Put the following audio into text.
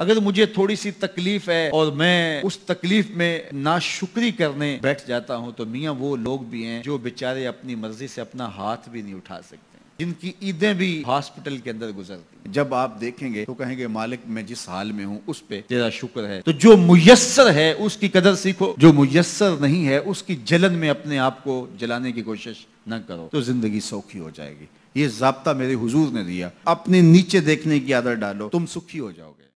अगर मुझे थोड़ी सी तकलीफ है और मैं उस तकलीफ में नाशुक्री करने बैठ जाता हूं तो मियाँ वो लोग भी हैं जो बेचारे अपनी मर्जी से अपना हाथ भी नहीं उठा सकते जिनकी ईदें भी हॉस्पिटल के अंदर गुजरती जब आप देखेंगे तो कहेंगे मालिक मैं जिस हाल में हूँ उस पे तेरा शुक्र है तो जो मुयसर है उसकी कदर सीखो जो मुयसर नहीं है उसकी जलन में अपने आप को जलाने की कोशिश न करो तो जिंदगी सौखी हो जाएगी ये जबता मेरे हुजूर ने दिया अपने नीचे देखने की आदत डालो तुम सुखी हो जाओगे